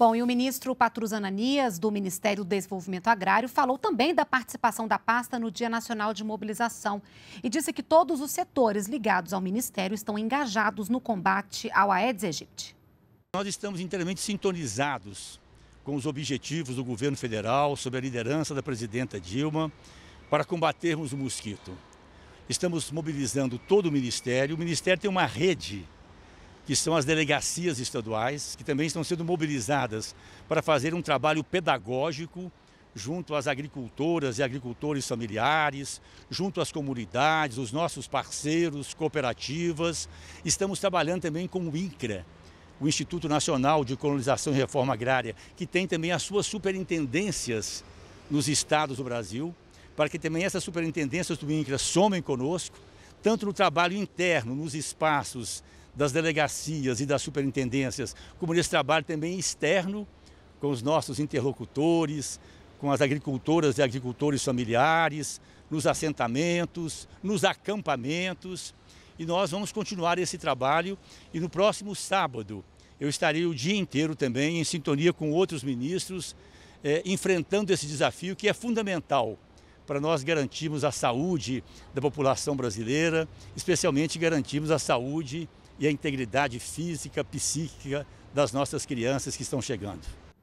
Bom, e o ministro Patrus Ananias, do Ministério do Desenvolvimento Agrário, falou também da participação da pasta no Dia Nacional de Mobilização e disse que todos os setores ligados ao ministério estão engajados no combate ao Aedes aegypti. Nós estamos inteiramente sintonizados com os objetivos do governo federal, sob a liderança da presidenta Dilma, para combatermos o mosquito. Estamos mobilizando todo o ministério. O ministério tem uma rede que são as delegacias estaduais, que também estão sendo mobilizadas para fazer um trabalho pedagógico junto às agricultoras e agricultores familiares, junto às comunidades, os nossos parceiros, cooperativas. Estamos trabalhando também com o INCRA, o Instituto Nacional de Colonização e Reforma Agrária, que tem também as suas superintendências nos estados do Brasil, para que também essas superintendências do INCRA somem conosco, tanto no trabalho interno, nos espaços das delegacias e das superintendências, como nesse trabalho também externo com os nossos interlocutores, com as agricultoras e agricultores familiares, nos assentamentos, nos acampamentos. E nós vamos continuar esse trabalho e no próximo sábado eu estarei o dia inteiro também em sintonia com outros ministros, eh, enfrentando esse desafio que é fundamental para nós garantirmos a saúde da população brasileira, especialmente garantirmos a saúde e a integridade física, psíquica das nossas crianças que estão chegando.